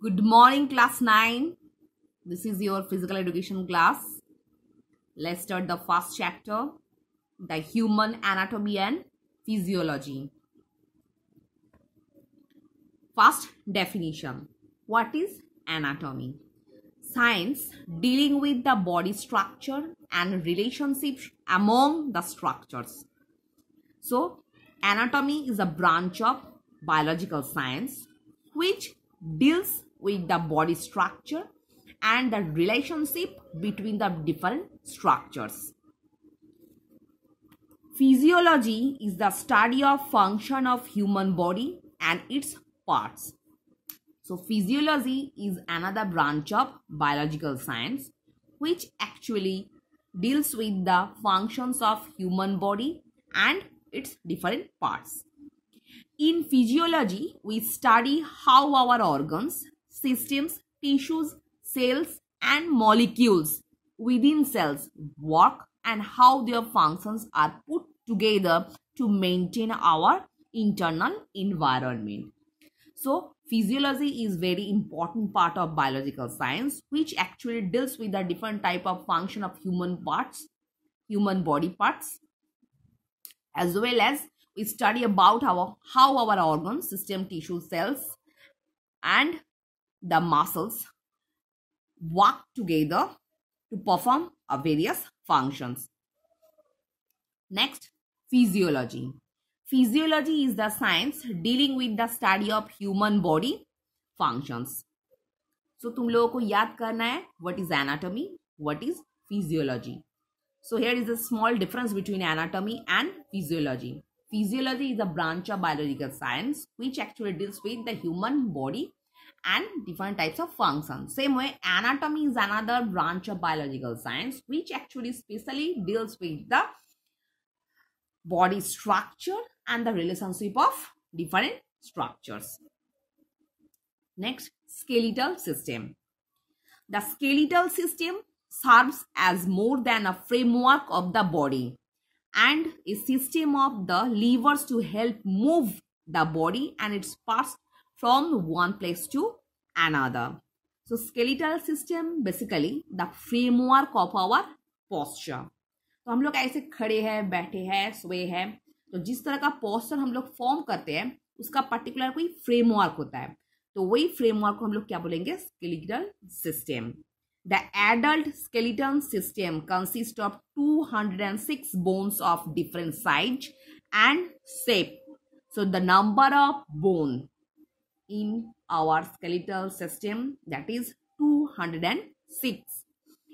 Good morning, class 9. This is your physical education class. Let's start the first chapter The Human Anatomy and Physiology. First definition What is anatomy? Science dealing with the body structure and relationships among the structures. So, anatomy is a branch of biological science which deals with the body structure and the relationship between the different structures. Physiology is the study of function of human body and its parts. So physiology is another branch of biological science which actually deals with the functions of human body and its different parts. In physiology, we study how our organs systems, tissues, cells and molecules within cells work and how their functions are put together to maintain our internal environment. So physiology is very important part of biological science which actually deals with the different type of function of human parts, human body parts as well as we study about our, how our organs, system, tissue, cells and the muscles work together to perform various functions. Next, physiology. Physiology is the science dealing with the study of human body functions. So तुम लोगों को याद करना है what is anatomy, what is physiology. So here is a small difference between anatomy and physiology. Physiology is a branch of biological science which actually deals with the human body and different types of functions. Same way, anatomy is another branch of biological science which actually specially deals with the body structure and the relationship of different structures. Next, skeletal system. The skeletal system serves as more than a framework of the body and a system of the levers to help move the body and its parts from one place to another. So skeletal system basically the framework of our posture. तो हम लोग ऐसे खड़े हैं बैठे हैं सोए हैं तो जिस तरह का पोस्टर हम लोग फॉर्म करते हैं उसका पर्टिकुलर कोई फ्रेमवर्क होता है तो वही फ्रेमवर्क को हम लोग क्या बोलेंगे skeletal system the adult skeletal system consist of 206 bones of different size and shape so the number of bone in our skeletal system that is 206.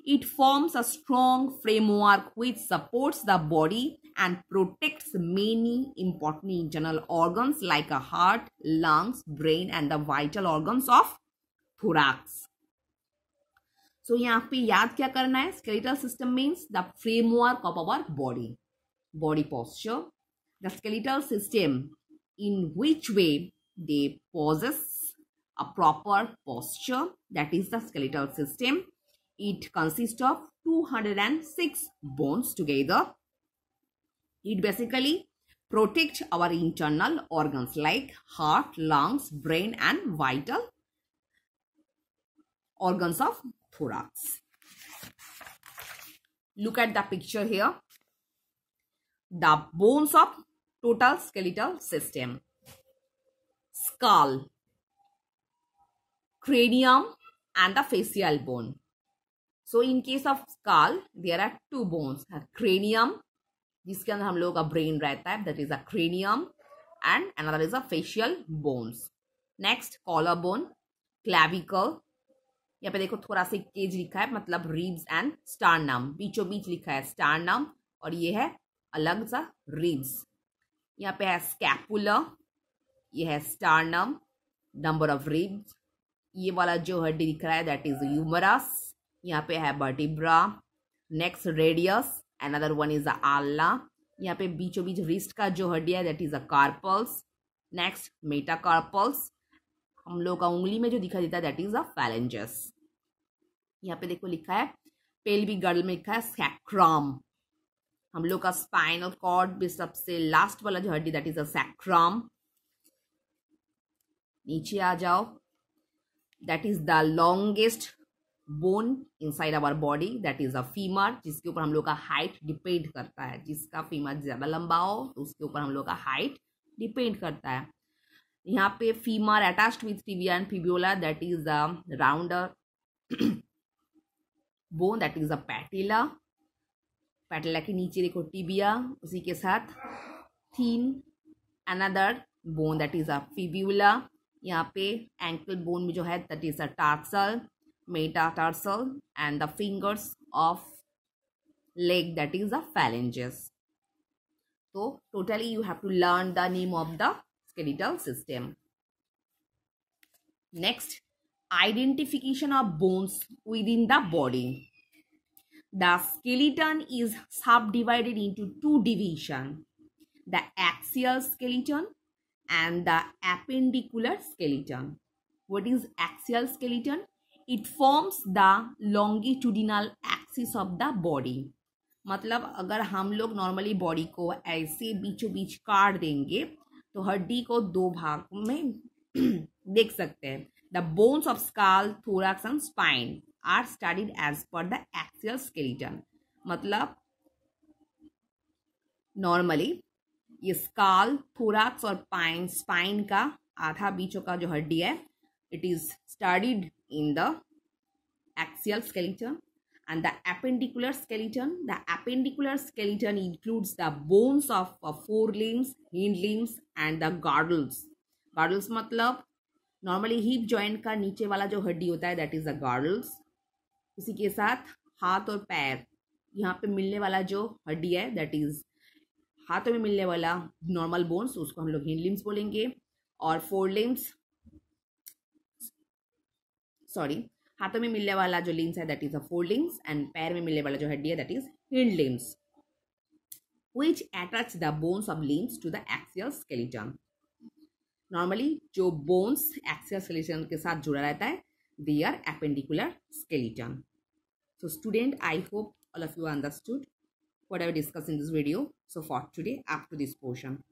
It forms a strong framework which supports the body and protects many important internal organs like a heart, lungs, brain and the vital organs of thorax. so, here, you have to करना है skeletal system means the framework body, body, body body posture the skeletal system in they possess a proper posture that is the skeletal system it consists of 206 bones together it basically protect our internal organs like heart lungs brain and vital organs of thorax look at the picture here the bones of total skeletal system skull, cranium and the facial bone. So in case of skull, there are two bones, a cranium, जिसके अंदर हम लोगों का brain रहता है that is a cranium and another is a facial bones. Next, collar bone, clavicle. यहाँ पे देखो थोड़ा सा केज लिखा है मतलब रिब्स एंड स्टारनम बीचों बीच लिखा है स्टारनम और ये है अलग सा रिब्स यहाँ पे है स्कैपुला ये है स्टारनम नंबर ऑफ रिब्स ये वाला जो हड्डी दिख रहा है दैट इज यूमरस यहाँ पे है vertebra next radius another one is ulna ulna यहाँ पे बीचों बीच रिस्ट का जो हड्डी है that is a carpals next metacarpals हम लोग का उंगली में जो दिखा देता है दैट इज अ फैलेंजस यहाँ पे देखो लिखा है पेल भी गर्ल में लिखा है सैक्रम हम लोग का स्पाइनल कॉर्ड भी सबसे लास्ट वाला जो हड्डी दैट इज अ सैक्रम नीचे आ जाओ that is the longest bone inside our body that is a femur जिसके ऊपर हम लोग का हाइट डिपेंड करता है जिसका फीमर ज़्यादा लंबा हो तो उसके ऊपर हम लोग का हाइट डिपेंड करता है यहाँ पे femur attached with tibia and fibula that is a rounder bone that is a patella patella के नीचे देखो टिबिया उसी के साथ thin another bone that is a fibula यहाँ पे एंकल बोन में जो है that is a tarsal metatarsal and the fingers of leg that is a phalanges तो totally you have to learn the name of the skeletal system next identification of bones within the body the skeleton is subdivided into two division the axial skeleton and the appendicular skeleton. What is axial skeleton? It forms the longitudinal axis of the body. मतलब अगर हम लोग normally body को ऐसे बीचों बीच काट देंगे तो हड्डी को दो भाग में देख सकते हैं the bones of skull thorax and spine are studied as per the axial skeleton मतलब नॉर्मली ये स्काल थोराक्स और पाइन स्पाइन का आधा बीचों का जो हड्डी है it is studied in the axial skeleton and the appendicular skeleton the appendicular skeleton includes the bones of fore limbs hind limbs and the girdles girdles मतलब नॉर्मली हिप जॉइंट का नीचे वाला जो हड्डी होता है दैट इज द गार्डल्स उसी के साथ हाथ और पैर यहाँ पे मिलने वाला जो हड्डी है दैट इज हाथों में मिलने वाला नॉर्मल बोन्स उसको हम लोग हिंडलिम्स बोलेंगे और फोर लिम्स सॉरी हाथों में मिलने वाला जो लिम्स है that is a fore limbs and पैर में मिलने वाला जो हड्डी है that is hind limbs which attach the bones of limbs to the axial skeleton normally जो बोन्स एक्सियल स्केलेटन के साथ जुड़ा रहता है they are appendicular skeleton so student I hope all of you understood what I discussed in this video. So for today, up to this portion.